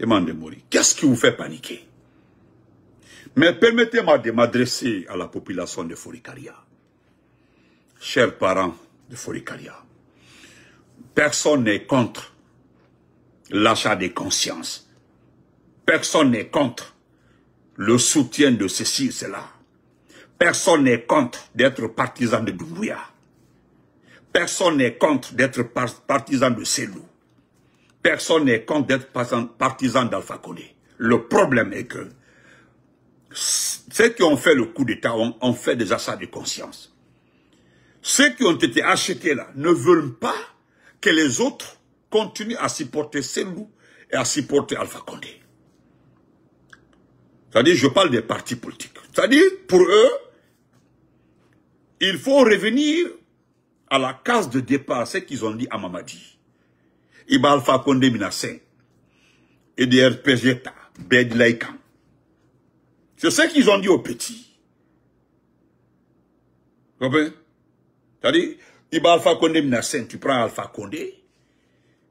demandez qu'est-ce qui vous fait paniquer Mais permettez-moi de m'adresser à la population de Foricaria. Chers parents de Foricaria, personne n'est contre l'achat des consciences. Personne n'est contre le soutien de ceci et cela. Personne n'est contre d'être partisan de Doumbouya. Personne n'est contre d'être partisan de Selou. Personne n'est contre d'être partisan d'Alpha Condé. Le problème est que ceux qui ont fait le coup d'État ont, fait des assauts de conscience. Ceux qui ont été achetés là ne veulent pas que les autres continuent à supporter ces loups et à supporter Alpha Condé. C'est-à-dire, je parle des partis politiques. C'est-à-dire, pour eux, il faut revenir à la case de départ, ce qu'ils ont dit à Mamadi. Iba Alpha Condé menacé. Et des RPG, Bed C'est ce qu'ils ont dit aux petits. Comprenez? C'est-à-dire, Iba Alpha Condé tu prends Alpha Condé.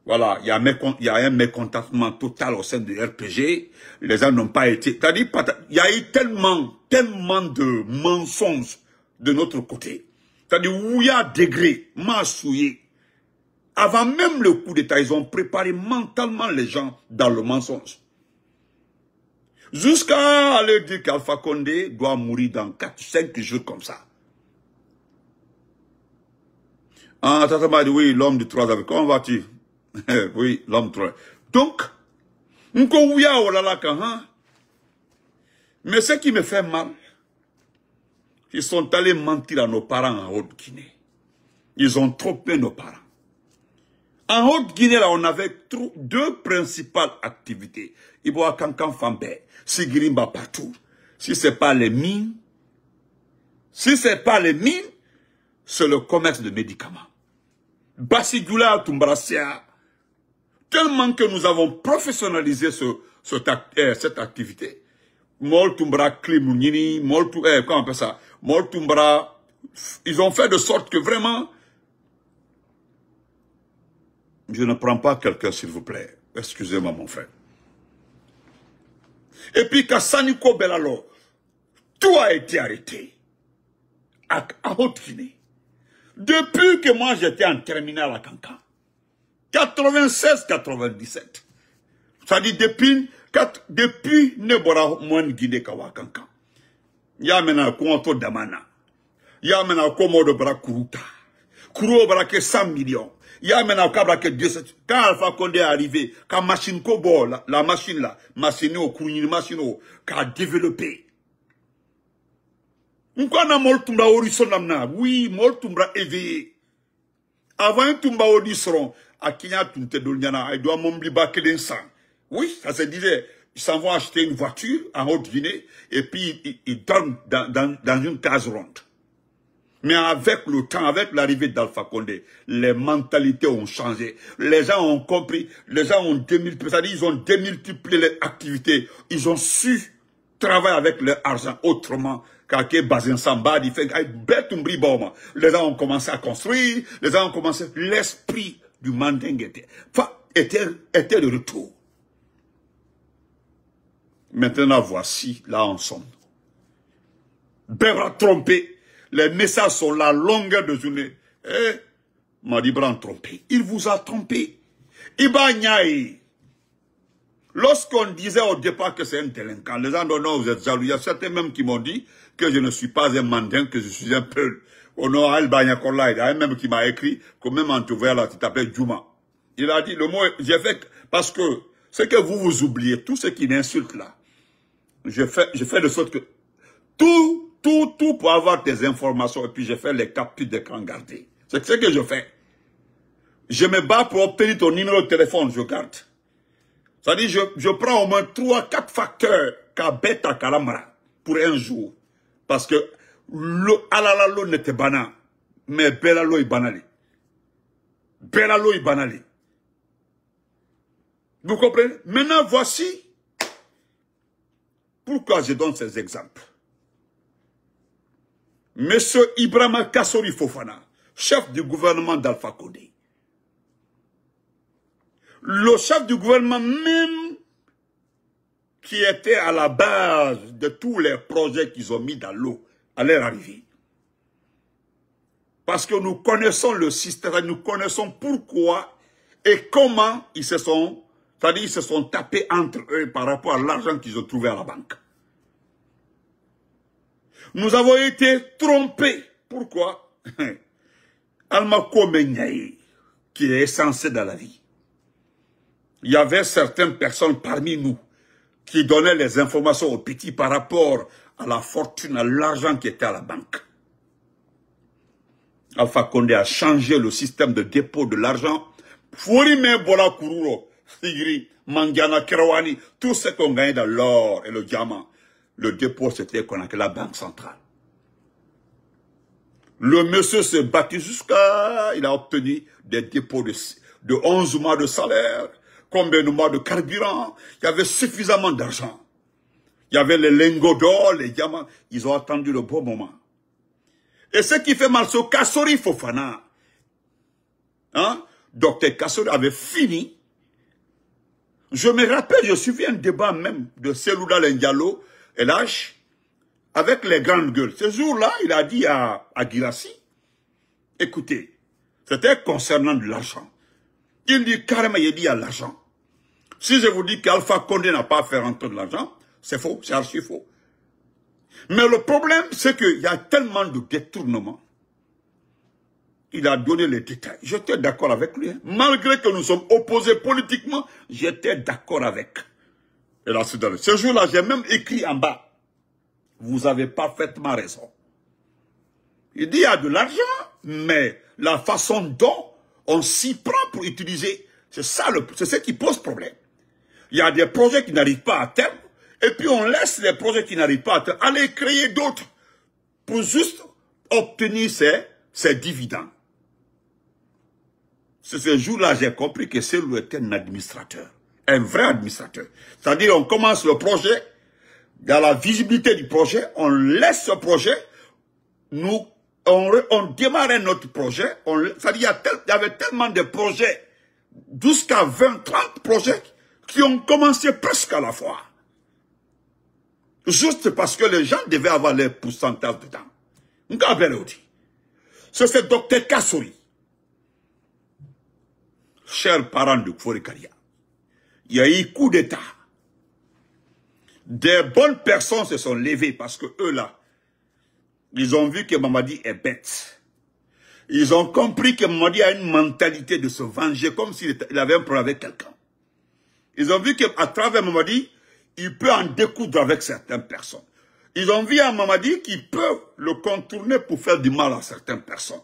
Voilà, il y, y, a un mécontentement total au sein du RPG. Les gens n'ont pas été... C'est-à-dire, il y a eu tellement, tellement de mensonges de notre côté. C'est-à-dire, où il y a degré, m'a souillé. Avant même le coup d'État, ils ont préparé mentalement les gens dans le mensonge. Jusqu'à aller dire qu'Alpha Condé doit mourir dans 4-5 jours comme ça. Ah, Tata m'a dit, oui, l'homme du 3 avec. Comment vas-tu Oui, l'homme 3. Donc, hein? mais ce qui me fait mal, ils sont allés mentir à nos parents en Haute-Guinée. Ils ont trompé nos parents. En Haute-Guinée, là, on avait deux principales activités. Iboa Kankan Fambé, Sigirimba partout. Si c'est pas les mines, si c'est pas les mines, c'est le commerce de médicaments. Basigula Tumbrasia, tellement que nous avons professionnalisé eh, cette activité. Moltumbra Klimunini, Mol eh, comment on appelle ça? Moltumbra, ils ont fait de sorte que vraiment, je ne prends pas quelqu'un, s'il vous plaît. Excusez-moi, mon frère. Et puis, Kassaniko Belalo, tout a été arrêté. À, Haute-Guinée. Depuis que moi, j'étais en terminale à Kankan. 96-97. Ça dit depuis, depuis Nebora Mouane Guinée y maintenant maintenant Kouanto Damana. y maintenant Komodo Brakuruta. de Kuro Brake Braque 100 millions. Il y a maintenant quand Alpha Condé est arrivé, quand machine la, la machine là, machine au Kouni, machine au, qu'a développé. la machine, Horizon machine, oui, machine, éveillé. Avant Tumba Horizon, à machine, la machine, il doit la Oui, ça se disait, ils s'en vont acheter une voiture en haute et puis ils, dans, dans, dans une case ronde. Mais avec le temps, avec l'arrivée d'Alpha Condé, les mentalités ont changé. Les gens ont compris, les gens ont démultiplié, ils ont démultiplié les activités. Ils ont su travailler avec leur argent autrement. Bazin Samba, Les gens ont commencé à construire, les gens ont commencé. L'esprit du Manding était, était, était de retour. Maintenant, voici, là ensemble. trompé les messages sont la longueur de journée. Eh, dit Bran trompé. Il vous a trompé. Ibanyaï. Lorsqu'on disait au départ que c'est un délinquant, les gens donnaient, vous êtes jaloux. Il y a certains même qui m'ont dit que je ne suis pas un mandin, que je suis un peu... au nom Albania il y a un même qui m'a écrit que même en ouvert là, qui t'appelles Il a dit le mot, j'ai fait, parce que ce que vous vous oubliez, tout ce qui m'insulte là, je fais, je fais de sorte que tout tout, tout pour avoir des informations. Et puis je fais les captures quand garder. C'est ce que je fais. Je me bats pour obtenir ton numéro de téléphone, je garde. C'est-à-dire, je, je, prends au moins trois, quatre facteurs Kabeta pour un jour. Parce que Alalalo n'était banal, mais Belalo est banalé. Belalo est banalé. Vous comprenez Maintenant, voici pourquoi je donne ces exemples. Monsieur Ibrahim Kassori Fofana, chef du gouvernement d'Alpha Codé. Le chef du gouvernement même qui était à la base de tous les projets qu'ils ont mis dans l'eau à leur arrivée. Parce que nous connaissons le système, nous connaissons pourquoi et comment ils se sont, ils se sont tapés entre eux par rapport à l'argent qu'ils ont trouvé à la banque. Nous avons été trompés. Pourquoi Alma Komenyaï, qui est censé dans la vie. Il y avait certaines personnes parmi nous qui donnaient les informations aux petits par rapport à la fortune, à l'argent qui était à la banque. Alpha Kondé a changé le système de dépôt de l'argent. Fourime Bola Kururo, Sigri, Mangiana Kerawani, tout ce qu'on gagnait dans l'or et le diamant le dépôt, c'était qu'on que la banque centrale. Le monsieur s'est battu jusqu'à... Il a obtenu des dépôts de, 11 mois de salaire, combien de mois de carburant. Il y avait suffisamment d'argent. Il y avait les lingots d'or, les diamants. Ils ont attendu le bon moment. Et ce qui fait mal, c'est Kassori Fofana, hein, docteur Kassori avait fini. Je me rappelle, je souviens un débat même de Selouda Lendialo lâche avec les grandes gueules. Ce jour-là, il a dit à, à Girassi, écoutez, c'était concernant de l'argent. Il dit carrément, il dit à l'argent. Si je vous dis qu'Alpha Condé n'a pas fait rentrer de l'argent, c'est faux, c'est archi faux. Mais le problème, c'est qu'il y a tellement de détournements. Il a donné les détails. J'étais d'accord avec lui. Hein. Malgré que nous sommes opposés politiquement, j'étais d'accord avec. Ce jour-là, j'ai même écrit en bas. Vous avez parfaitement raison. Il dit, il y a de l'argent, mais la façon dont on s'y prend pour utiliser, c'est ça, c'est ce qui pose problème. Il y a des projets qui n'arrivent pas à terme, et puis on laisse les projets qui n'arrivent pas à terme aller créer d'autres pour juste obtenir ces, dividendes. ce jour-là, j'ai compris que c'est un administrateur un vrai administrateur. C'est-à-dire, on commence le projet, dans la visibilité du projet, on laisse ce projet, nous, on, démarre un notre projet, c'est-à-dire, il y, avait tellement de projets, jusqu'à 20, 30 projets, qui ont commencé presque à la fois. Juste parce que les gens devaient avoir leur pourcentage dedans. C'est ce docteur Kassouri, cher parent de Kforikaria il y a eu coup d'État. Des bonnes personnes se sont levées parce que eux là, ils ont vu que Mamadi est bête. Ils ont compris que Mamadi a une mentalité de se venger comme s'il avait un problème avec quelqu'un. Ils ont vu qu'à travers Mamadi, il peut en découdre avec certaines personnes. Ils ont vu à Mamadi qu'ils peuvent le contourner pour faire du mal à certaines personnes.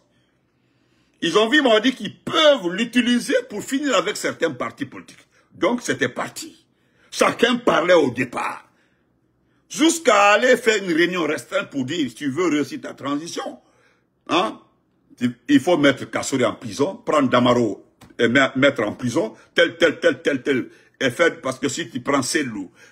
Ils ont vu Mamadi qu'ils peuvent l'utiliser pour finir avec certains partis politiques. Donc c'était parti. Chacun parlait au départ. Jusqu'à aller faire une réunion restreinte pour dire, si tu veux réussir ta transition, hein, il faut mettre Kassori en prison, prendre Damaro et mettre en prison, tel, tel, tel, tel, tel, et faire, parce que si tu prends ces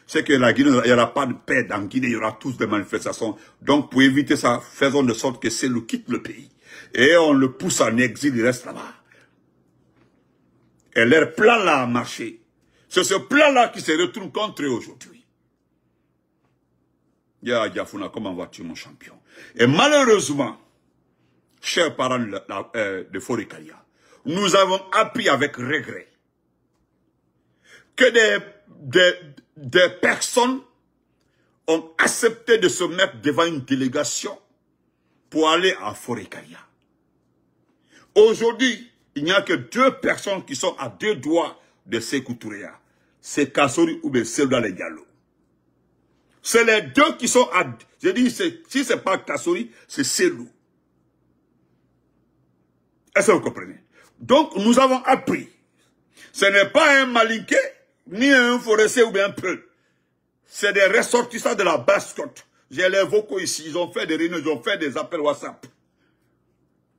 c'est que la Guinée, il n'y aura pas de paix dans Guinée, il y aura tous des manifestations. Donc, pour éviter ça, faisons de sorte que ces quitte le pays. Et on le pousse en exil, il reste là-bas. Et leur plan là a marché. C'est ce plan-là qui se retrouve contre eux aujourd'hui. Ya Yafuna, comment vas-tu, mon champion Et malheureusement, chers parents de euh, Forécaria, nous avons appris avec regret que des, personnes ont accepté de se mettre devant une délégation pour aller à Forekaria. Aujourd'hui, il n'y a que deux personnes qui sont à deux doigts de ces c'est Kassori ou bien dans les Diallo. C'est les deux qui sont à... Je dis, si c'est pas Kassori, c'est Selou. Est-ce que vous comprenez Donc, nous avons appris. Ce n'est pas un malinqué ni un forestier ou bien un peu. C'est des ressortissants de la basse-côte. J'ai les vocaux ici, ils ont fait des réunions, ils ont fait des appels WhatsApp.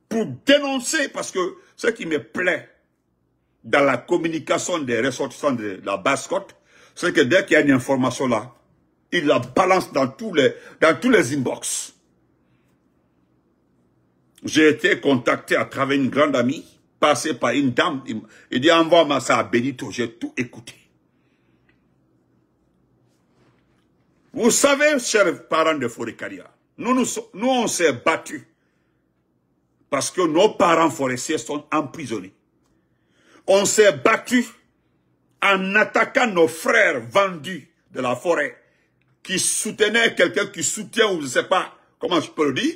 Pour dénoncer, parce que ce qui me plaît, dans la communication des ressortissants de la basse-côte, c'est que dès qu'il y a une information là, il la balance dans tous les, dans tous les inbox. J'ai été contacté à travers une grande amie, passée par une dame. Il dit, envoie-moi ça à Benito. J'ai tout écouté. Vous savez, chers parents de Foricaria, nous, nous, nous on s'est battus parce que nos parents forestiers sont emprisonnés. On s'est battu en attaquant nos frères vendus de la forêt qui soutenaient quelqu'un qui soutient ou je ne sais pas comment je peux le dire.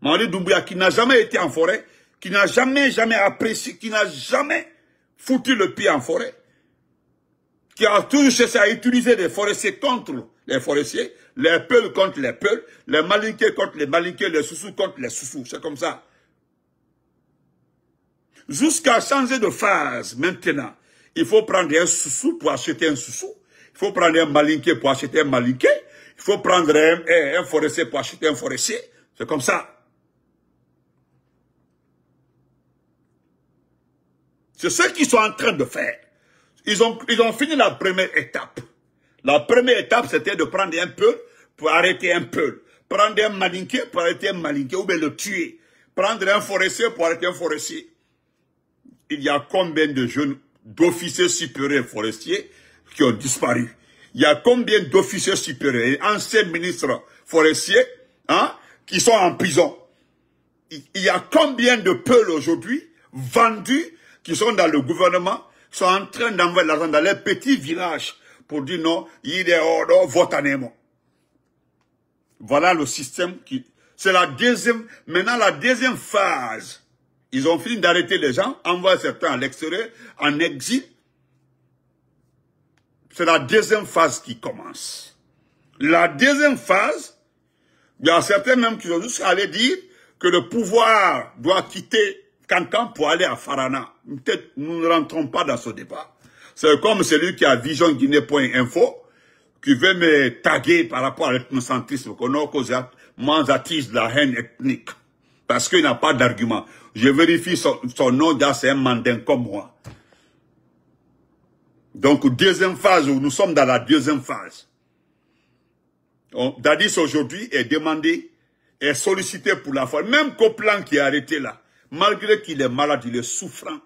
Marie Doumbouya qui n'a jamais été en forêt, qui n'a jamais, jamais apprécié, qui n'a jamais foutu le pied en forêt, qui a toujours cherché à utiliser les forestiers contre les forestiers, les peuls contre les peuls, les malinqués contre les malinqués, les sousous contre les soussous, C'est comme ça jusqu'à changer de phase maintenant. Il faut prendre un sous-sous pour acheter un sous-sous. Il faut prendre un malinqué pour acheter un malinqué. Il faut prendre un, forestier pour acheter un forestier. C'est comme ça. C'est ce qu'ils sont en train de faire. Ils ont, ils ont fini la première étape. La première étape, c'était de prendre un peu pour arrêter un peu. Prendre un malinqué pour arrêter un malinqué ou bien le tuer. Prendre un forestier pour arrêter un forestier il y a combien de jeunes d'officiers supérieurs forestiers qui ont disparu Il y a combien d'officiers supérieurs et anciens ministres forestiers hein, qui sont en prison Il y a combien de peuls aujourd'hui vendus qui sont dans le gouvernement sont en train d'envoyer l'argent dans les petits villages pour dire non, il est hors oh, vote Voilà le système qui... C'est la deuxième... Maintenant, la deuxième phase ils ont fini d'arrêter les gens, envoient certains à l'extérieur, en exil. C'est la deuxième phase qui commence. La deuxième phase, il y a certains même qui sont juste allés dire que le pouvoir doit quitter Cancan pour aller à Farana. Peut-être nous ne rentrons pas dans ce débat. C'est comme celui qui a visionguinée.info, qui veut me taguer par rapport à l'ethnocentrisme, qu'on a causé, moins la haine ethnique. Parce qu'il n'a pas d'argument. Je vérifie son, son nom, c'est un mandin comme moi. Donc, deuxième phase, nous sommes dans la deuxième phase. Dadis aujourd'hui est demandé, est sollicité pour la fois. Même Coplan qui est arrêté là, malgré qu'il est malade, il est souffrant.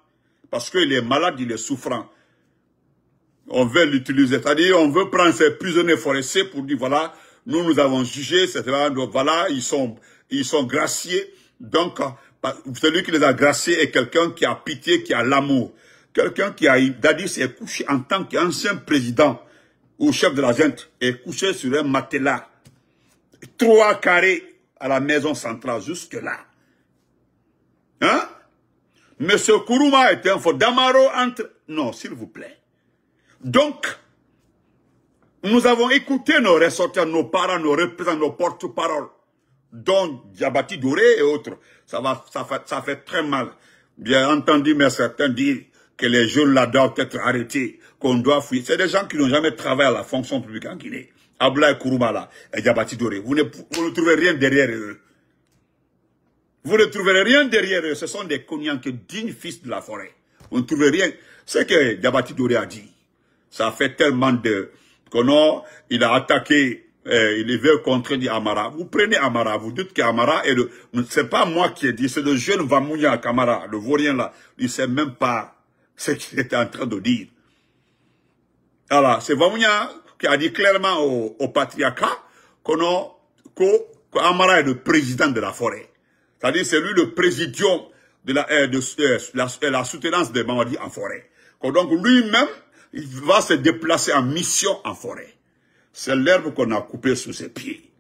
Parce qu'il est malade, il est souffrant. On veut l'utiliser. C'est-à-dire, on veut prendre ces prisonniers forestiers pour dire, voilà, nous, nous avons jugé, etc. Donc, voilà, ils sont, ils sont graciés. Donc, euh, celui qui les a grassés est quelqu'un qui a pitié, qui a l'amour. Quelqu'un qui a... Dadi s'est couché en tant qu'ancien président ou chef de la gente, est couché sur un matelas. Trois carrés à la maison centrale, jusque-là. Hein Monsieur Kuruma était un faux. Damaro entre... Non, s'il vous plaît. Donc, nous avons écouté nos ressortants, nos parents, nos représentants, nos porte parole dont Diabati Doré et autres. Ça, va, ça, fait, ça fait très mal. Bien entendu, mais certains disent que les jeunes là doivent être arrêtés, qu'on doit fuir. C'est des gens qui n'ont jamais travaillé à la fonction publique en Guinée. Abla et Kouroumala et Diabati Doré. Vous ne, trouvez rien derrière eux. Vous ne trouverez rien derrière eux. Ce sont des qui, dignes fils de la forêt. Vous ne trouverez rien. Ce que Diabati Doré a dit, ça fait tellement de... Qu'on il a attaqué euh, il est venu dit Amara. Vous prenez Amara, vous dites qu'Amara est le... C'est pas moi qui ai dit, c'est le jeune Vamounia Kamara, le vaurien là. Il sait même pas ce qu'il était en train de dire. Alors, c'est Vamounia qui a dit clairement au, au patriarcat qu'on qu'Amara est le président de la forêt. C'est-à-dire, c'est lui le président de la, euh, de, euh, la, soutenance des Mamadi en forêt. Donc, lui-même, il va se déplacer en mission en forêt c'est l'herbe qu'on a coupée sous ses pieds.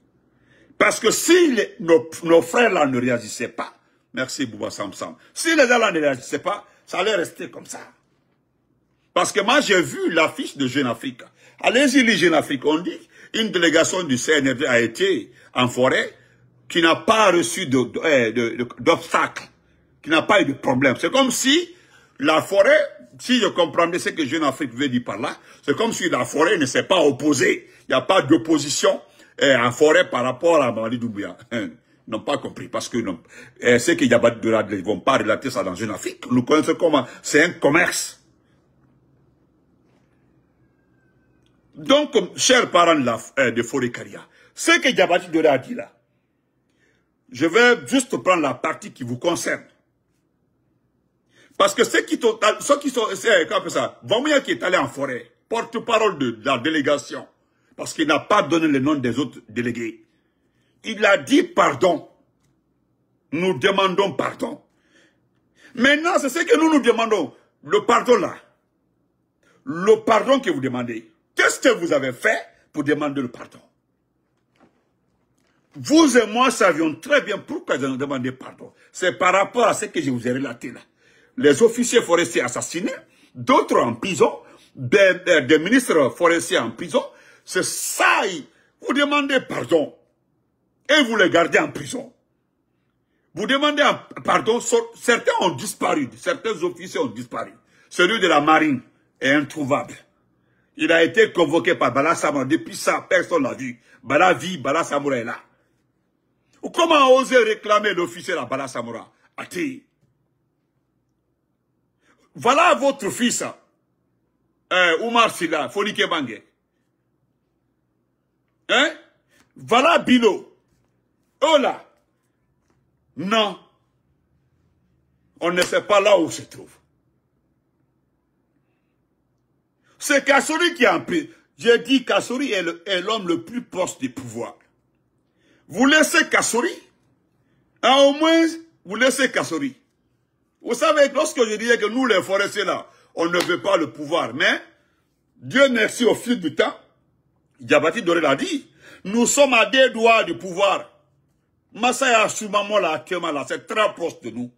Parce que si nos, frères là ne réagissaient pas, merci Bouba Samsam, si les gens là ne réagissaient pas, ça allait rester comme ça. Parce que moi j'ai vu l'affiche de Jeune Afrique. Allez-y les Jeune Afrique, on dit, une délégation du CNRD a été en forêt qui n'a pas reçu eh, d'obstacle, qui n'a pas eu de problème. C'est comme si la forêt, si je comprends ce que Jeune Afrique veut dire par là, c'est comme si la forêt ne s'est pas opposée il n'y a pas d'opposition eh, en forêt par rapport à Mamadi Doumbouya. Hein, n'ont pas compris parce que non, eh, ceux qui pas de ils ne vont pas relater ça dans une Afrique. Nous connaissons comment c'est un commerce. Donc, chers parents de, la, Caria, ce que Yabati de a dit là, je vais juste prendre la partie qui vous concerne. Parce que ceux qui, ceux qui sont, eh, c'est, ça, Vamia qui est allé en forêt, porte-parole de la délégation, parce qu'il n'a pas donné le nom des autres délégués. Il a dit pardon. Nous demandons pardon. Maintenant, c'est ce que nous nous demandons. Le pardon là. Le pardon que vous demandez. Qu'est-ce que vous avez fait pour demander le pardon Vous et moi savions très bien pourquoi ils demandé pardon. C'est par rapport à ce que je vous ai relaté là. Les officiers forestiers assassinés, d'autres en prison, des ministres forestiers en prison, c'est ça. Vous demandez pardon. Et vous les gardez en prison. Vous demandez pardon. Certains ont disparu. Certains officiers ont disparu. Celui de la marine est introuvable. Il a été convoqué par Bala Depuis ça, personne n'a vu. Bala vit, Bala est là. Comment oser réclamer l'officier à Bala Samoura Voilà votre fils, hein. euh, Oumar Sila, Fonike Bangé. Hein? Voilà Bilo. Oh là. Non. On ne sait pas là où se trouve. C'est Kassori qui est en J'ai dit Kassori est l'homme le, plus proche du pouvoir. Vous laissez Kassori. Hein, au moins, vous laissez Kassori. Vous savez, lorsque je disais que nous, les forestiers là, on ne veut pas le pouvoir, mais Dieu merci au fil du temps, Diabati Doré l'a dit, nous sommes à deux doigts du pouvoir. Massa Soumamo là, c'est très proche de nous.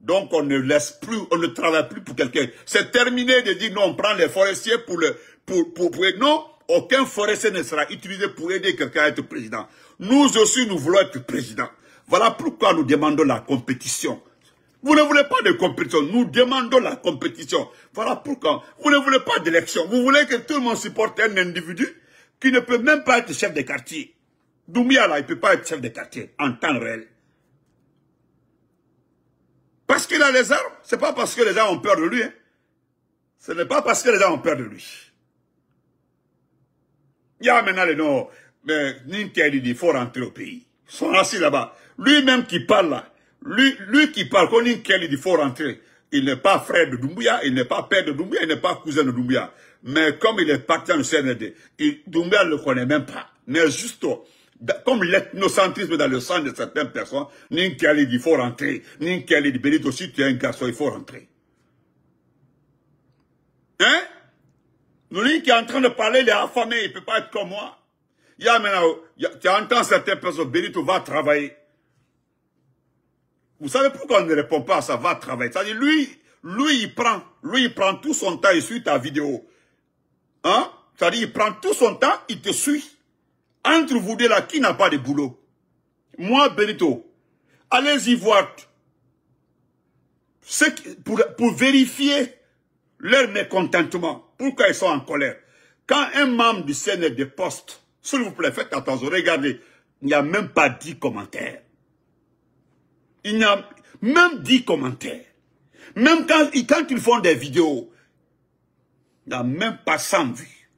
Donc on ne laisse plus, on ne travaille plus pour quelqu'un. C'est terminé de dire non, on prend les forestiers pour le pour, pour, pour non, aucun forestier ne sera utilisé pour aider quelqu'un à être président. Nous aussi, nous voulons être président. Voilà pourquoi nous demandons la compétition. Vous ne voulez pas de compétition. Nous demandons la compétition. Voilà pourquoi. Vous ne voulez pas d'élection. Vous voulez que tout le monde supporte un individu qui ne peut même pas être chef de quartier. Doumbia, là, il ne peut pas être chef de quartier en temps réel. Parce qu'il a les armes, Ce n'est pas parce que les gens ont peur de lui. Hein. Ce n'est pas parce que les gens ont peur de lui. Il y a maintenant les noms, mais il faut rentrer au pays. Ils sont assis là-bas. Lui-même qui parle là, lui, lui qui parle, qu'on dit il faut rentrer. Il n'est pas frère de Doumbia, il n'est pas père de Doumbia, il n'est pas cousin de Doumbia. Mais comme il est parti en CND, il, Doumbia ne le connaît même pas. Mais juste, comme l'ethnocentrisme dans le sang de certaines personnes, dit, il faut rentrer. Ninkeli dit, Benito, si tu es un garçon, il faut rentrer. Hein? Lui qui est en train de parler, il est affamé, il ne peut pas être comme moi. Il y a maintenant, tu entends certaines personnes, Benito va travailler. Vous savez pourquoi on ne répond pas à ça, va travailler. C'est-à-dire, lui, lui, il prend, lui, il prend tout son temps et suit ta vidéo. Hein? C'est-à-dire, il prend tout son temps, il te suit. Entre vous deux là, qui n'a pas de boulot? Moi, Benito, allez-y voir. Pour, pour vérifier leur mécontentement. Pourquoi ils sont en colère? Quand un membre du CNR e de poste, s'il vous plaît, faites attention, regardez, il n'y a même pas dix commentaires. Il n'y a même dit commentaires. Même quand, quand ils font des vidéos, même pas 100 vues.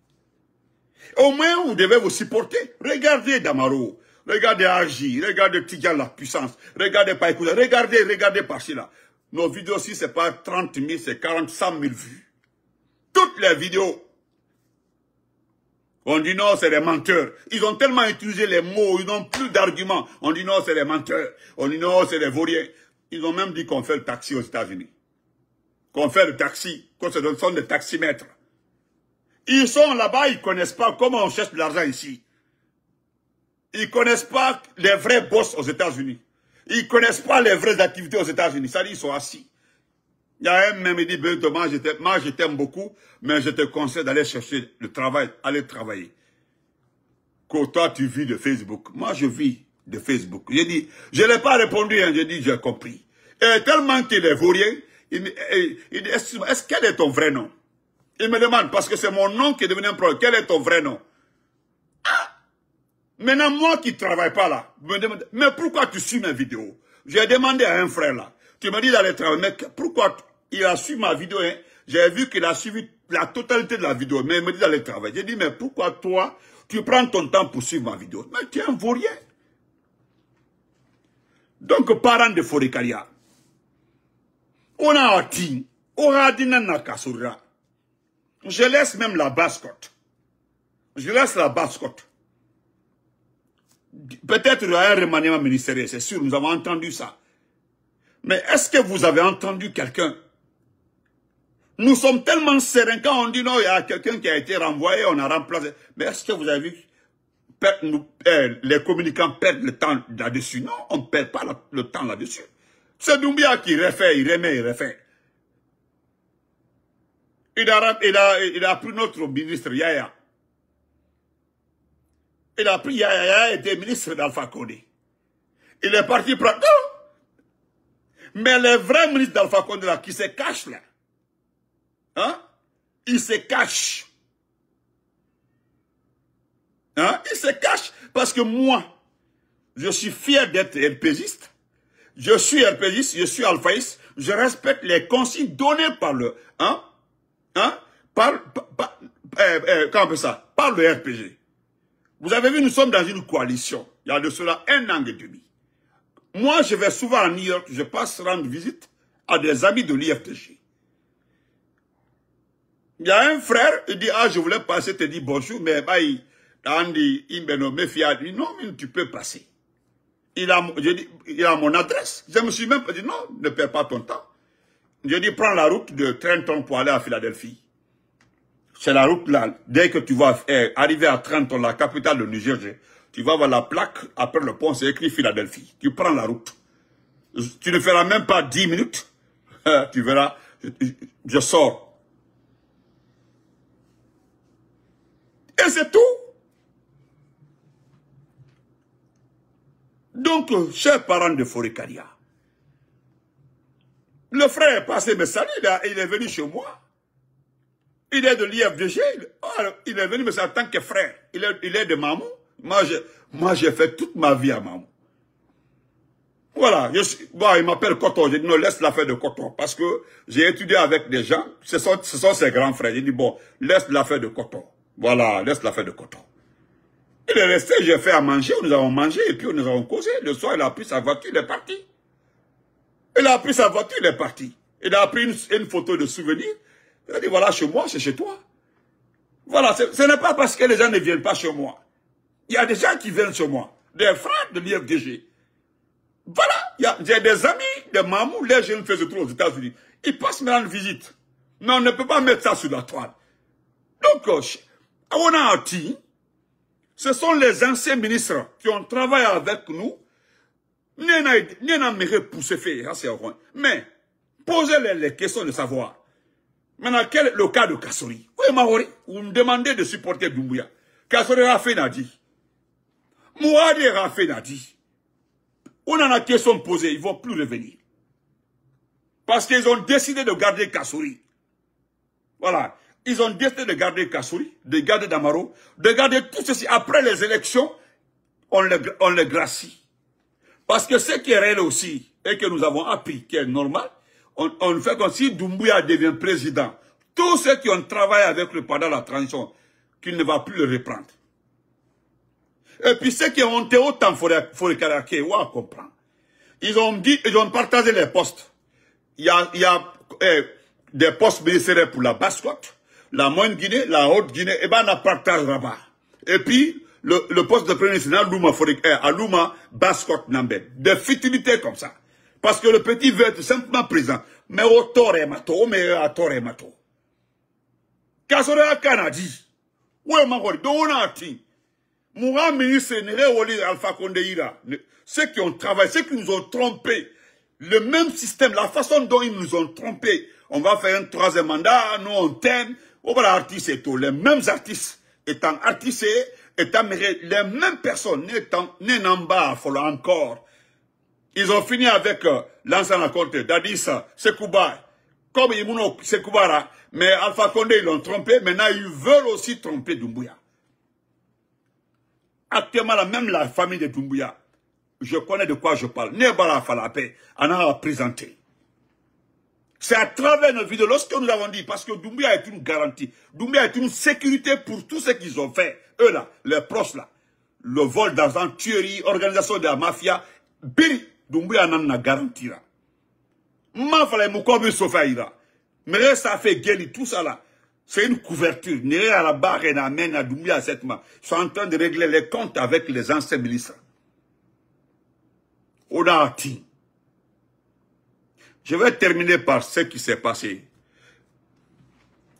Au moins, vous devez vous supporter. Regardez Damaro, regardez Agi, regardez Tidjan la puissance, regardez écoutez, regardez, regardez par-ci, là. Nos vidéos aussi, c'est pas 30 000, c'est 40, 100 000 vues. Toutes les vidéos. On dit non, c'est des menteurs. Ils ont tellement utilisé les mots, ils n'ont plus d'arguments. On dit non, c'est des menteurs. On dit non, c'est des vauriens. Ils ont même dit qu'on fait le taxi aux États-Unis. Qu'on fait le taxi, qu'on se donne son de taximètre. Ils sont là-bas, ils connaissent pas comment on cherche de l'argent ici. Ils connaissent pas les vrais boss aux États-Unis. Ils connaissent pas les vraies activités aux États-Unis. Ça dit, ils sont assis. Il y a un même qui dit, ben, moi, je t'aime beaucoup, mais je te conseille d'aller chercher le travail, aller travailler. Quand toi, tu vis de Facebook. Moi, je vis de Facebook. J'ai dit, je n'ai pas répondu, hein, j'ai dit, j'ai compris. Et tellement qu'il est vaurien, il, il, est-ce quel est ton vrai nom il me demande, parce que c'est mon nom qui est devenu un problème. Quel est ton vrai nom ah! Maintenant, moi qui ne travaille pas là, me demande, mais pourquoi tu suis mes vidéos J'ai demandé à un frère là, tu me dit d'aller travailler, mais pourquoi il a suivi ma vidéo hein? J'ai vu qu'il a suivi la totalité de la vidéo, mais il me dit d'aller travailler. J'ai dit, mais pourquoi toi, tu prends ton temps pour suivre ma vidéo Mais tu es un vaurien. Donc, parents de Foricaria, on a dit, on a dit, je laisse même la basse côte Je laisse la basse côte Peut-être il y a un remaniement ministériel, c'est sûr, nous avons entendu ça. Mais est-ce que vous avez entendu quelqu'un Nous sommes tellement sereins quand on dit non, il y a quelqu'un qui a été renvoyé, on a remplacé. Mais est-ce que vous avez vu euh, les communicants perdent le temps là-dessus Non, on ne perd pas le temps là-dessus. C'est Doumbia qui refait, il remet, il refait. Il a, pris notre ministre Yaya. Il a pris Yaya, et était ministre d'Alpha Condé. Il est parti prendre... Mais les vrais ministres d'Alpha Condé là, qui se cachent là, hein? Ils se cachent. Hein? Ils se cachent parce que moi, je suis fier d'être RPGiste. Je suis RPGiste, je suis alphaïste. Je respecte les consignes données par le, hein? hein, par, eh, eh, ça, par le RPG. Vous avez vu, nous sommes dans une coalition. Il y a de cela un an et demi. Moi, je vais souvent à New York, je passe rendre visite à des amis de l'IFTG. Il y a un frère, il dit, ah, je voulais passer, te dit bonjour, mais bah, il, Andy, il me dit, non, mais tu peux passer. Il a, il a mon adresse. Je me suis même dit, non, ne perds pas ton temps. Je dis, prends la route de Trenton pour aller à Philadelphie. C'est la route là. Dès que tu vas eh, arriver à Trenton, la capitale de New Jersey, tu vas voir la plaque, après le pont, c'est écrit Philadelphie. Tu prends la route. Tu ne feras même pas 10 minutes. Eh, tu verras, je, sors. Et c'est tout. Donc, euh, chers parents de Foricaria, le frère est passé me salut, il est venu chez moi. Il est de l'IFDG, oh, il est venu me en tant que frère. Il est, de Mamou. Moi, j'ai fait toute ma vie à Mamou. Voilà, je il m'appelle Coton. J'ai dit non, laisse l'affaire de Coton. Parce que j'ai étudié avec des gens, ce sont, ce sont ses grands frères. J'ai dit bon, laisse l'affaire de Coton. Voilà, laisse l'affaire de Coton. Il est resté, j'ai fait à manger, nous avons mangé et puis nous avons causé. Le soir, il a pris sa voiture, il est parti. Il a pris sa voiture, il est parti. Il a pris une, photo de souvenir. Il a dit, voilà, chez moi, c'est chez toi. Voilà, ce n'est pas parce que les gens ne viennent pas chez moi. Il y a des gens qui viennent chez moi. Des frères de l'IFDG. Voilà, j'ai des amis, des mamous, les jeunes faisaient trop aux États-Unis. Ils passent me rendre visite. Mais on ne peut pas mettre ça sur la toile. Donc, on a dit, ce sont les anciens ministres qui ont travaillé avec nous pour se faire, Mais, posez-les les questions de savoir. Maintenant, quel est le cas de Kassori Oui, Maori, vous me demandez de supporter Doumbouya. Kassori Rafé n'a dit. Mouadé Rafé n'a dit. On en a question posée, ils ne vont plus revenir. Parce qu'ils ont décidé de garder Kassori. Voilà. Ils ont décidé de garder Kassori, de garder Damaro, de garder tout ceci. Après les élections, on les, on les gracie. Parce que ce qui est réel aussi, et que nous avons appris, qui est normal, on, on fait comme si Doumbouya devient président. Tous ceux qui ont travaillé avec lui pendant la transition, qu'il ne va plus le reprendre. Et puis ceux qui ont été autant Forekaraké, on comprend. Ils ont dit, ils ont partagé les postes. Il y a, eh, des postes ministériels pour la basse la moine Guinée, la Haute Guinée, et ben on a partagé là-bas. Et puis, le, poste de premier ministre à Luma Bascott Nambé. Des futilités comme ça. Parce que le petit veut être simplement présent. Mais au toremato, mais à toremato. à Kanadi. Où est Mangoli? Donati. Moura ministre Nere Woli Alpha Kondeira. Ceux qui ont travaillé, ceux qui nous ont trompés. Le même système, la façon dont ils nous ont trompés. On va faire un troisième mandat, nous on t'aime. Les mêmes artistes étant artistes, et que les mêmes personnes n'en bas encore. Ils ont fini avec euh, l'ancien Conte, Dadis, Sekouba. Comme Imouno Sekoubara, mais Alpha Condé, ils l'ont trompé. Maintenant, ils veulent aussi tromper Doumbouya Actuellement, même la famille de Doumbouya je connais de quoi je parle. Nébara Falapé, en a présenté. C'est à travers notre vidéo, lorsque nous l'avons dit, parce que Doumbia est une garantie, Doumbia est une sécurité pour tout ce qu'ils ont fait, eux là, leurs proches là, le vol d'argent, tuerie, organisation de la mafia, Biri, Doumbia n'en a garantie là. Mafale Mais Sofaïra, ça fait guérir tout ça là, c'est une couverture. Néré à la barre et n'amène à Doumbia cette main. Ils sont en train de régler les comptes avec les anciens ministres. On a atteint. Je vais terminer par ce qui s'est passé.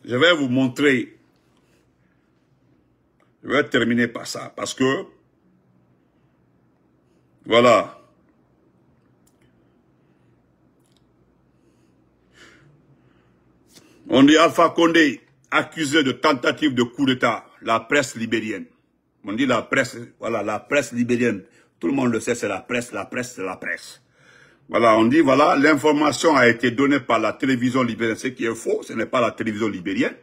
Je vais vous montrer. Je vais terminer par ça. Parce que, voilà. On dit Alpha Condé, accusé de tentative de coup d'État, la presse libérienne. On dit la presse, voilà, la presse libérienne. Tout le monde le sait, c'est la presse, la presse, c'est la presse. Voilà, on dit, voilà, l'information a été donnée par la télévision libérienne, ce qui est faux, ce n'est pas la télévision libérienne.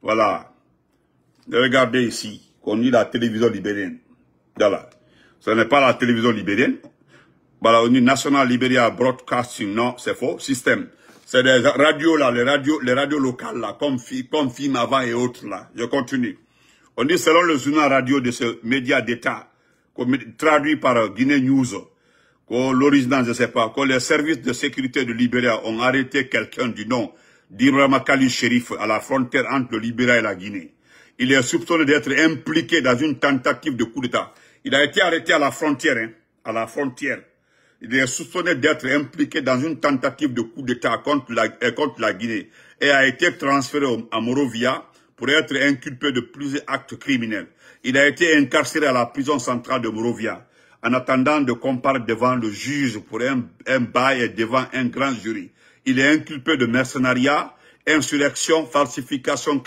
Voilà. Regardez ici, qu'on dit la télévision libérienne. Voilà. Ce n'est pas la télévision libérienne. Voilà, on dit National Liberia Broadcasting. Non, c'est faux. Système. C'est des radios là, les radios, les radios locales là, comme, comme film avant et autres là. Je continue. On dit selon le journal radio de ce média d'État, traduit par Guinée News, que oh, je sais pas, les services de sécurité de Libéria ont arrêté quelqu'un du nom d'Iramakali Sherif à la frontière entre le Libéria et la Guinée. Il est soupçonné d'être impliqué dans une tentative de coup d'État. Il a été arrêté à la frontière, hein, à la frontière. Il est soupçonné d'être impliqué dans une tentative de coup d'État contre euh, contre la Guinée et a été transféré à Morovia pour être inculpé de plusieurs actes criminels. Il a été incarcéré à la prison centrale de Morovia en attendant de comparaître devant le juge pour un, bail et devant un grand jury. Il est inculpé de mercenariat, insurrection, falsification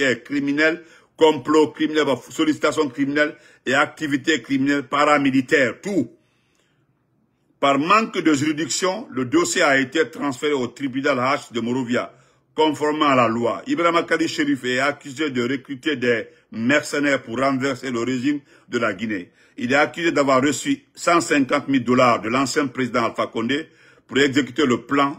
euh, criminelle, complot criminel, sollicitation criminelle et activité criminelle paramilitaire, tout. Par manque de juridiction, le dossier a été transféré au tribunal H de Morovia, conformément à la loi. Ibrahim Akadi Sherif est accusé de recruter des mercenaires pour renverser le régime de la Guinée. Il est accusé d'avoir reçu 150 000 dollars de l'ancien président Alpha Condé pour exécuter le plan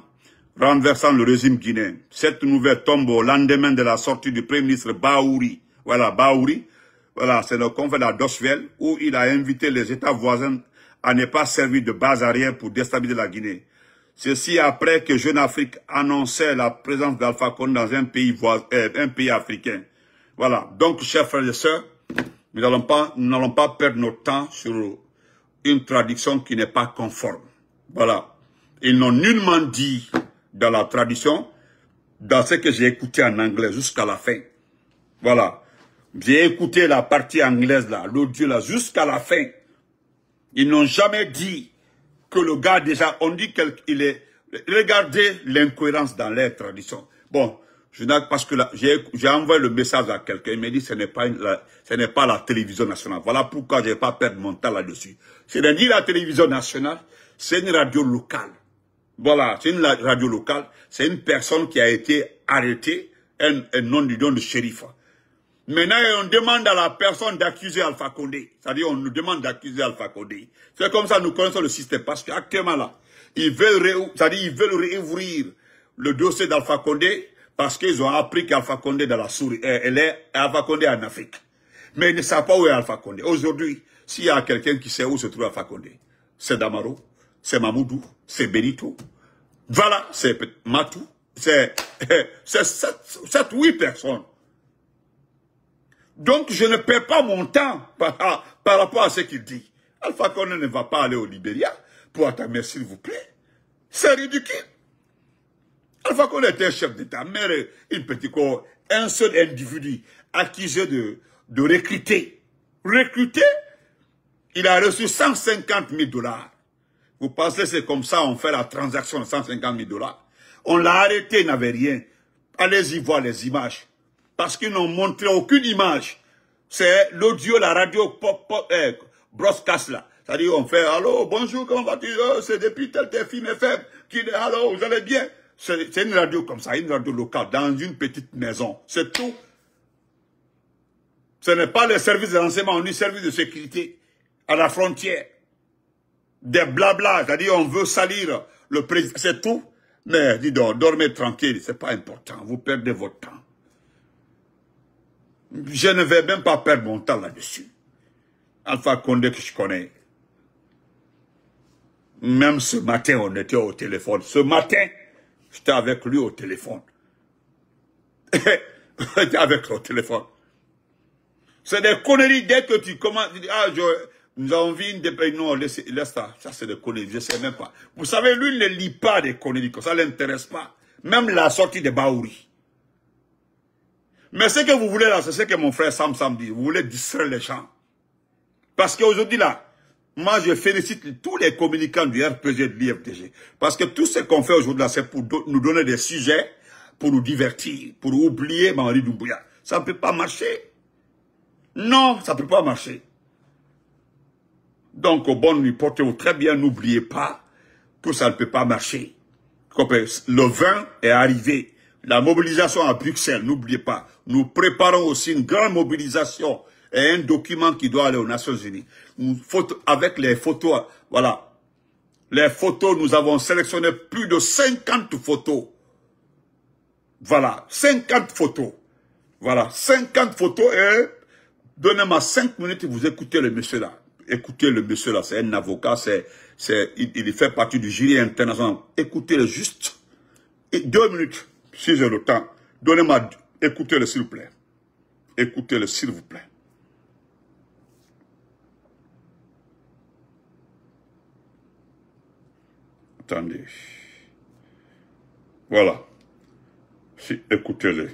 renversant le régime guinéen. Cette nouvelle tombe au lendemain de la sortie du Premier ministre Baouri. Voilà, Baouri, voilà, c'est le conflit la où il a invité les États voisins à ne pas servir de base arrière pour déstabiliser la Guinée. Ceci après que Jeune Afrique annonçait la présence d'Alpha Condé dans un pays, voisin, euh, un pays africain. Voilà. Donc, chers frères et sœurs, nous n'allons pas, perdre notre temps sur une tradition qui n'est pas conforme. Voilà. Ils n'ont nullement dit dans la tradition, dans ce que j'ai écouté en anglais jusqu'à la fin. Voilà. J'ai écouté la partie anglaise là, l'audio là, jusqu'à la fin. Ils n'ont jamais dit que le gars déjà, on dit qu'il est... Regardez l'incohérence dans les traditions. Bon, parce que j'ai envoyé le message à quelqu'un, il m'a dit ce n'est pas la, ce n'est pas la télévision nationale. Voilà pourquoi je j'ai pas perdu mon temps là-dessus. cest n'est ni la télévision nationale, c'est une radio locale. Voilà, c'est une radio locale, c'est une personne qui a été arrêtée, un, nom du don de shérif. Maintenant, on demande à la personne d'accuser Alpha Condé. C'est-à-dire, on nous demande d'accuser Alpha Condé. C'est comme ça nous connaissons le système. Parce qu'actuellement, là, ils veulent, ils veulent réouvrir le dossier d'Alpha Condé parce qu'ils ont appris qu'Alpha Condé dans la souris, eh, elle est Alpha Condé en Afrique. Mais ils ne savent pas où est Alpha Condé. Aujourd'hui, s'il y a quelqu'un qui sait où se trouve Alpha Condé, c'est Damaro, c'est Mamoudou, c'est Benito. Voilà, c'est Matou, c'est 7-8 personnes. Donc, je ne perds pas mon temps ah, par, rapport à ce qu'il dit. Alpha Condé ne va pas aller au Libéria pour Merci, s'il vous plaît. C'est ridicule. Alpha Condé était un chef d'État, mais une petite un seul individu accusé de, de recruter. Recruter, il a reçu 150 000 dollars. Vous pensez c'est comme ça, on fait la transaction de 150 000 dollars. On l'a arrêté, il n'avait rien. Allez-y voir les images. Parce qu'ils n'ont montré aucune image. C'est l'audio, la radio pop, pop, eh, broadcast là. C'est-à-dire, on fait, allô, bonjour, comment vas-tu? Oh, c'est depuis tel, tel film qu'il Qui, allô, vous allez bien? C'est une radio comme ça, une radio locale, dans une petite maison. C'est tout. Ce n'est pas le service de renseignement, ni service de sécurité à la frontière. Des blablas, c'est-à-dire on veut salir le président, c'est tout. Mais dis donc, dormez tranquille, c'est pas important, vous perdez votre temps. Je ne vais même pas perdre mon temps là-dessus. Alpha Condé que je connais. Même ce matin, on était au téléphone. Ce matin, J'étais avec lui au téléphone. J'étais avec lui au téléphone. C'est des conneries dès que tu commences. Tu dis, ah, nous avons vu une dépêche. Non, laisse, laisse ça. Ça, c'est des conneries. Je ne sais même pas. Vous savez, lui, il ne lit pas des conneries. Ça ne l'intéresse pas. Même la sortie de Baouri. Mais ce que vous voulez là, c'est ce que mon frère Sam Sam dit. Vous voulez distraire les gens. Parce qu'aujourd'hui là, moi, je félicite tous les communicants du RPG et de l'IFDG. Parce que tout ce qu'on fait aujourd'hui, c'est pour nous donner des sujets, pour nous divertir, pour oublier Marie Doumbouya. Ça ne peut pas marcher. Non, ça ne peut pas marcher. Donc, au bon nuit, portez-vous très bien, n'oubliez pas que ça ne peut pas marcher. Le vin est arrivé. La mobilisation à Bruxelles, n'oubliez pas. Nous préparons aussi une grande mobilisation et un document qui doit aller aux Nations Unies. avec les photos, voilà. Les photos, nous avons sélectionné plus de 50 photos. Voilà, 50 photos. Voilà, 50 photos et donnez-moi 5 minutes, et vous écoutez le monsieur là. Écoutez le monsieur là, c'est un avocat, c'est, il, fait partie du jury international. Écoutez-le juste. deux minutes, si j'ai le temps. Donnez-moi, écoutez-le s'il vous plaît. Écoutez-le s'il vous plaît. Voilà. Si, écoutez-le.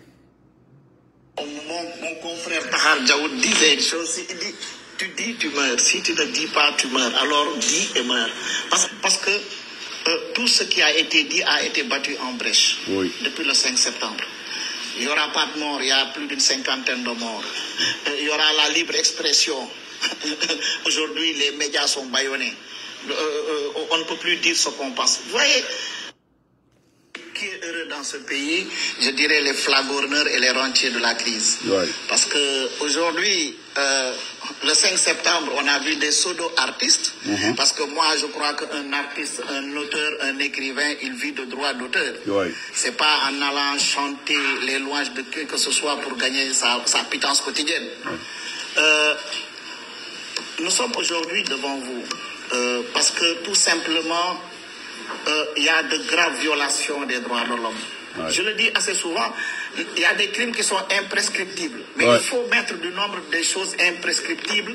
Mon, confrère Tahar Djaoud disait une chose, tu dis tu meurs, si tu ne dis pas tu meurs, alors dis et meurs. Parce, que euh, tout ce qui a été dit a été battu en brèche depuis le 5 septembre. Il n'y aura pas de mort il y a plus d'une cinquantaine de morts. Euh, il y aura la libre expression. Aujourd'hui, les médias sont baïonnés. Euh, euh, on ne peut plus dire ce qu'on pense. Vous voyez qui est heureux dans ce pays, je dirais les flagorneurs et les rentiers de la crise. Parce que aujourd'hui, euh, le 5 septembre, on a vu des pseudo-artistes. Uh-huh. Parce que moi, je crois qu'un artiste, un auteur, un écrivain, il vit de droit d'auteur. Ouais. C'est pas en allant chanter les louanges de qui que ce soit pour gagner sa, sa pitance quotidienne. nous sommes aujourd'hui devant vous. Euh, parce que tout simplement, euh, il y a de graves violations des droits de l'homme. Je le dis assez souvent, il y a des crimes qui sont imprescriptibles. Mais il faut mettre du nombre des choses imprescriptibles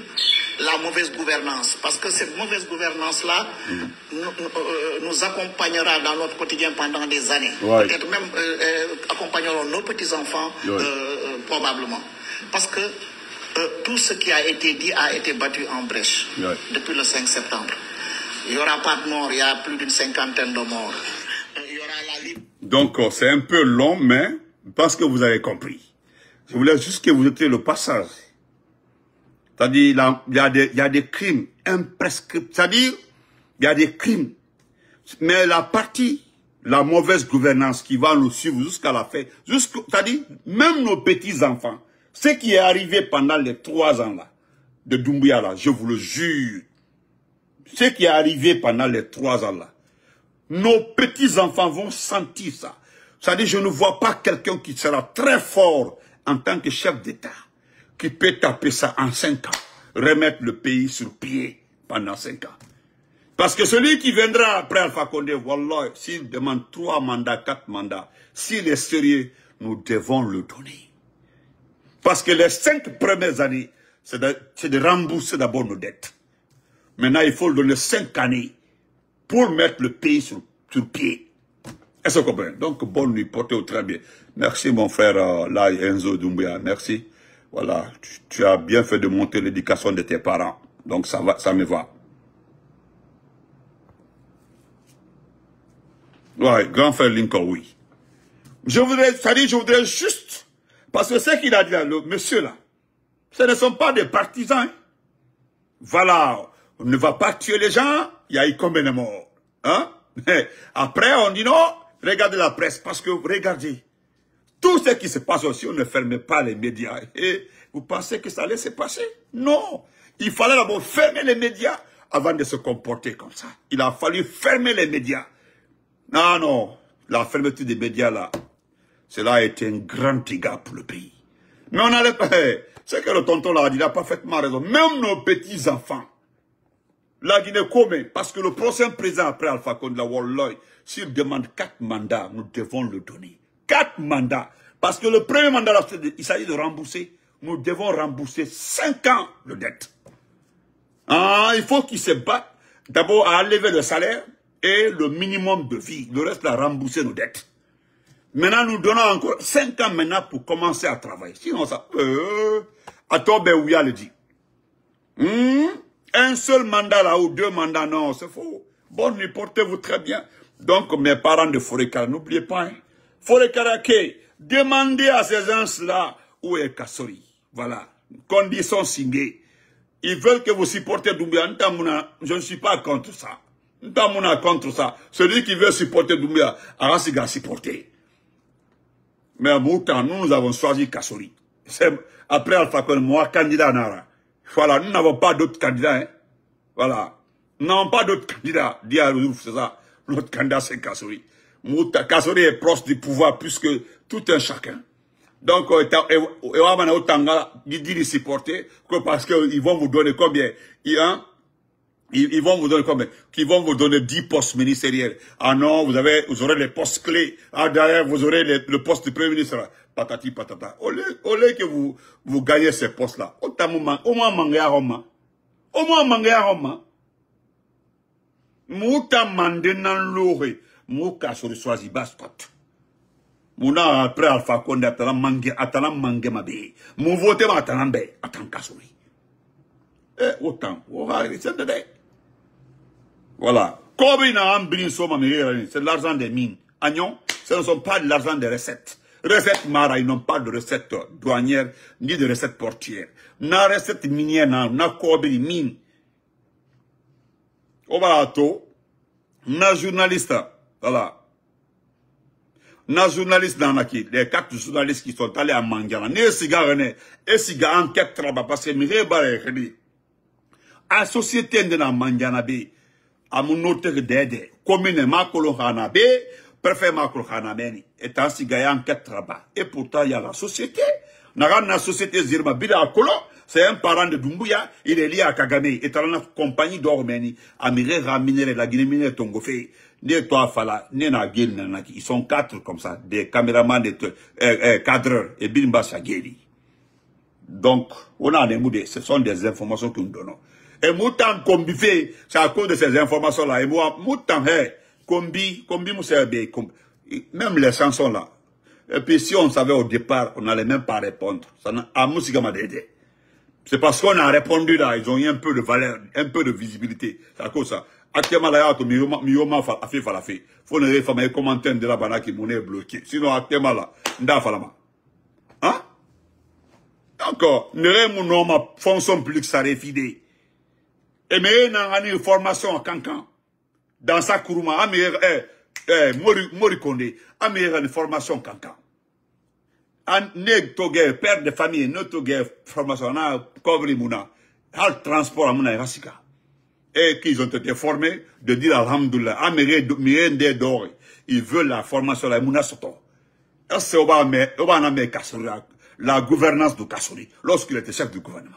la mauvaise gouvernance. Parce que cette mauvaise gouvernance-là mm. euh, nous, accompagnera dans notre quotidien pendant des années. Peut-être même accompagneront nos petits-enfants probablement. Parce que euh, tout ce qui a été dit a été battu en brèche depuis le 5 septembre. Il n'y aura pas de mort, il y a plus d'une cinquantaine de morts. Euh, Donc, euh, c'est un peu long, mais parce que vous avez compris. Je voulais juste que vous étiez le passage. C'est-à-dire, il y, a des, crimes imprescriptibles. C'est-à-dire, il y a des crimes. Mais la partie, la mauvaise gouvernance qui va nous suivre jusqu'à la fin, c'est-à-dire, même nos petits-enfants, ce qui est arrivé pendant les trois ans là, de Doumbouya là, je vous le jure, ce qui est arrivé pendant les trois ans là, nos petits-enfants vont sentir ça. Ça à dire je ne vois pas quelqu'un qui sera très fort en tant que chef d'État, qui peut taper ça en cinq ans, remettre le pays sur pied pendant cinq ans. Parce que celui qui viendra après Alpha Condé, s'il demande trois mandats, quatre mandats, s'il est sérieux, nous devons le donner. Parce que les cinq premières années, c'est de, rembourser d'abord nos dettes. Maintenant, il faut donner cinq années pour mettre le pays sur, pied. Est-ce que vous comprenez Donc, bonne nuit, portez-vous très bien. Merci, mon frère euh, Lai Enzo Dumbuya. merci. Voilà, tu, as bien fait de monter l'éducation de tes parents. Donc, ça, va, ça me va. Oui, grand frère Lincoln, oui. Je voudrais, ça dit, je voudrais juste parce que ce qu'il a dit, le monsieur là, ce ne sont pas des partisans. Hein. Voilà, on ne va pas tuer les gens, il y a eu combien de morts hein? Après, on dit non, regardez la presse, parce que regardez, tout ce qui se passe aussi, on ne ferme pas les médias. Et vous pensez que ça allait se passer Non, il fallait d'abord fermer les médias avant de se comporter comme ça. Il a fallu fermer les médias. Non, non, la fermeture des médias là, cela a été un grand dégât pour le pays. Mais on n'allait pas... C'est que le tonton là, il a parfaitement raison. Même nos petits-enfants, la Guinée commet, parce que le prochain président après Alpha Condé, Walloy, s'il demande quatre mandats, nous devons le donner. Quatre mandats. Parce que le premier mandat, il s'agit de rembourser. Nous devons rembourser cinq ans de dette. Ah, il faut qu'il se batte d'abord à lever le salaire et le minimum de vie. Le reste, à rembourser nos dettes. Maintenant, nous donnons encore 5 ans maintenant pour commencer à travailler. Sinon, ça peut... y euh, ben, Ouya le dit. Hmm? Un seul mandat là ou deux mandats, non, c'est faux. Bon, portez-vous très bien. Donc, mes parents de Forekara, n'oubliez pas, hein. demandez à ces gens-là où est Kassori. Voilà. Conditions signées. Ils veulent que vous supportez Doumbia. Je ne suis pas contre ça. Ntamuna contre ça. Celui qui veut supporter Doumbia, Arasiga supporter. Mais en bout temps, nous, avons choisi Kassori. Après Alpha Condé, moi, candidat Nara. Voilà, nous n'avons pas d'autres candidats. Hein. Voilà. Nous n'avons pas d'autres candidats. Dia c'est ça. Notre candidat, c'est Kassori. Kassori est proche du pouvoir plus que tout un chacun. Donc, euh, euh, Otanga, il dit les supporter que parce qu'ils vont vous donner combien? Ils, vont vous donner combien Qui vont vous donner 10 postes ministériels. Ah non, vous avez, vous aurez les postes clés. Ah derrière, vous aurez le poste du Premier ministre. Patati patata. Au lieu, que vous, vous gagnez ces postes-là, au moins à roma. Au moins à roma. Mouta mandenan lore. Mouka sur le soisi bascotte. Mouna après Alpha Condé, atala mange, à mange mabe. Mou vote ma atala mbe, atan kasuri. Eh, autant, on va arriver, c'est de voilà. C'est l'argent des mines. Agnon, ce ne sont pas de l'argent des recettes. Recettes mara, ils n'ont pas de recettes douanières, ni de recettes portières. Na recette minière, na, na mine. Obarato, na journaliste, voilà. Na journaliste dans la les quatre journalistes qui sont allés à Mangana, ne cigare ne, et cigare enquête là-bas, parce que mire barre, la société n'a Mangana B, comme dede commune makolo hanabe préfet makolo hanameni et ainsi gagné enquête là-bas et pourtant il y a la société nagan na société zirma bida akolo c'est un parent de Dumbuya, il est lié à Kagame, et dans la compagnie d'Ormeni, Amire Raminere, la Guinée-Mine, Tongofé, ne toi Fala, ne na Nanaki, ils sont quatre comme ça, des caméramans, des euh, euh, cadreurs, et Bimba Sageli. Donc, on a des moudés, ce sont des informations que nous donnons. Et Moutan Kombi fait, c'est à cause de ces informations-là. Et moi, Moutan, hey, Kombi, Kombi Mousserbe, même les chansons là. Et puis si on savait au départ, on n'allait même pas répondre. Ça n'a à C'est parce qu'on a répondu là, ils ont eu un peu de valeur, un peu de visibilité. C'est à cause ça. Actuellement, là, il a fait la fait. Faut ne faire mes commentaires de la bana qui m'ont bloqué. Sinon, actuellement, là, n'da fait Hein? Encore, ne rien mon nom, fonction plus que ça réfidé. Et une formation kankan sa courma, ami eh, eh, mori, mori a une une formation kankan an Neg toge père de famille ne toge formation à kobri muna hal transport à rasika et qu'ils ont été formés de dire alhamdulillah amere mirende Doré, ils veulent la formation à Mouna soto c'est oba me la gouvernance de Kassouri. lorsqu'il était chef du gouvernement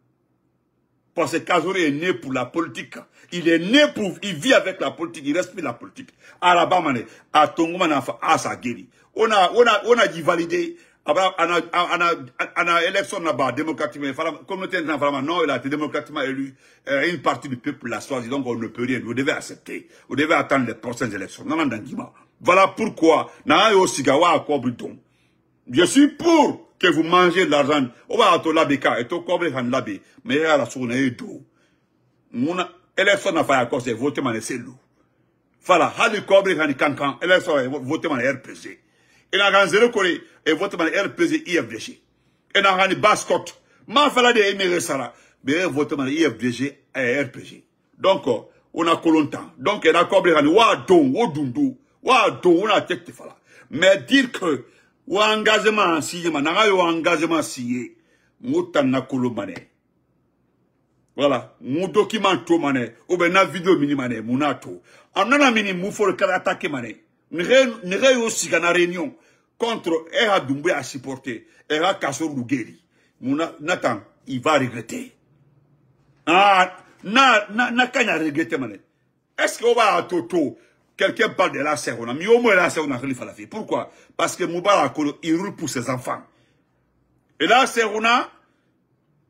Parce que Kazori est né pour la politique. Il est né pour, il vit avec la politique, il respire la politique. à Tongomana, à On a, on a, on a dit valider. Après, ah bah, on a, on a, on a élection là-bas, démocratiquement. Comme nous vraiment, non, il a été démocratiquement élu. Euh, une partie du peuple l'a choisi, donc on ne peut rien. Vous devez accepter. Vous devez attendre les prochaines élections. Non, non, Voilà pourquoi, na, yo, sigawa, à quoi, Je suis pour que vous mangez de l'argent. On va à et comme Mais à la elle est son n'a pas cause voter mané c'est loup. Voilà, cobre kobre en Elle est voter mané Elle Et la le et voter mané est IFDG. Et la bascotte. Ma fala de ça Mais voter IFDG RPG. Donc, euh, on a longtemps Donc, il y kobre hani wa don, wo Wa don, on a fala. Mais dire que wa engagement signé, ma nanga yo engagement asiye na kolo mané voilà mu document to mané ou ben na vidéo mini mané Monato, anana mini mu for kala attaquer mané ne re yo sika réunion contre Era Doumbouya à supporter Era Lugeri Nathan il va regretter ah na na na kanya regretter mané est-ce qu'on va à Toto Quelqu'un parle de la serona. au moins la Pourquoi Parce que Moubarakolo il roule pour ses enfants. Et la serona,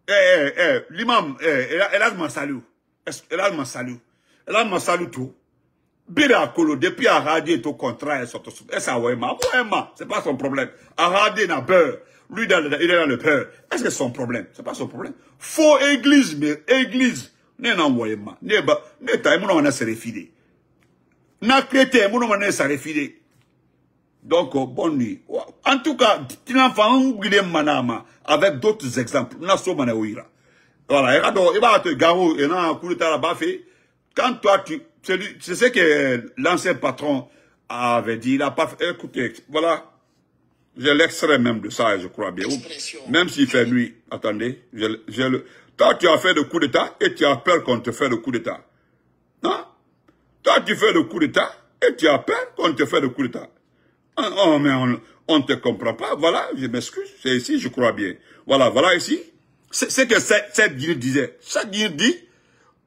eh, eh, eh, l'imam, eh, elle a salut, Elle a salué. Elle a tout. Bira depuis Aradi contrat, elle sort. c'est pas son problème. Aradi n'a peur. Lui, il est dans le peur. Est-ce que c'est son problème? C'est pas son problème. Faux église, mais église. N'est pas N'est pas, pas, Nakre mon mouno est Donc, oh, bonne nuit. En tout cas, tu Tinafan Guide Manama, avec d'autres exemples, Nasso Manawira. Voilà, il va te garo, et non, coup de Quand toi, tu, c'est ce que l'ancien patron avait dit, il a pas fait, écoutez, voilà, j'ai l'extrait même de ça, je crois bien. Même s'il fait nuit, attendez, je le, toi, tu as fait le coup d'état et tu as peur qu'on te fasse le coup d'état. Non? Hein? Toi, tu fais le coup d'État et tu as peur qu'on te fait le coup d'État. Oh, mais on ne te comprend pas. Voilà, je m'excuse. C'est ici, je crois bien. Voilà, voilà ici. C'est ce que cette disait. Cette guilde dit,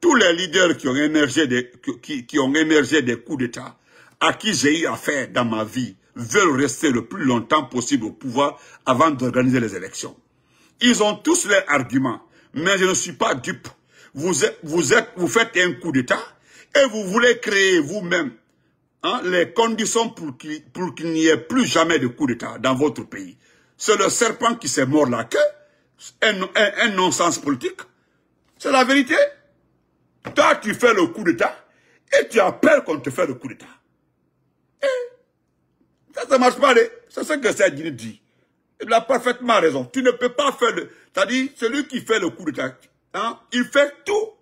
tous les leaders qui ont émergé des, qui, qui ont émergé des coups d'État, à qui j'ai eu affaire dans ma vie, veulent rester le plus longtemps possible au pouvoir avant d'organiser les élections. Ils ont tous leurs arguments, mais je ne suis pas dupe. Vous, êtes, vous, êtes, vous faites un coup d'État, et vous voulez créer vous-même hein, les conditions pour qu'il n'y ait plus jamais de coup d'État dans votre pays. C'est le serpent qui s'est mort la queue, un, un, non-sens politique. C'est la vérité. Toi, tu fais le coup d'État et tu appelles qu'on te fait le coup d'État. Eh, ça, ne marche pas. C'est ce que Sadine dit. Il a parfaitement raison. Tu ne peux pas faire le... C'est-à-dire, celui qui fait le coup d'État, hein, il fait tout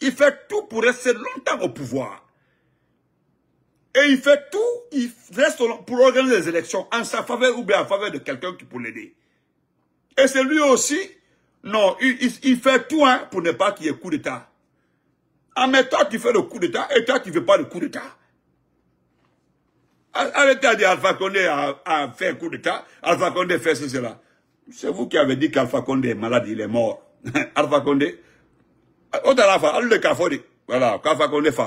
il fait tout pour rester longtemps au pouvoir. Et il fait tout, il reste pour organiser les élections en sa faveur ou bien en faveur de quelqu'un qui peut l'aider. Et c'est lui aussi, non, il, fait tout hein, pour ne pas qu'il y ait coup d'État. Ah mais toi tu fais le coup d'État et toi tu ne veux pas le coup d'État. Ah, Arrêtez dire Alpha Condé a fait un coup d'État, Alpha Condé fait ceci, cela. C'est vous qui avez dit qu'Alpha Condé est malade, il est mort. Alpha Condé, ó dára fa de kà fọ́ de wàhálà káfa kó lè fa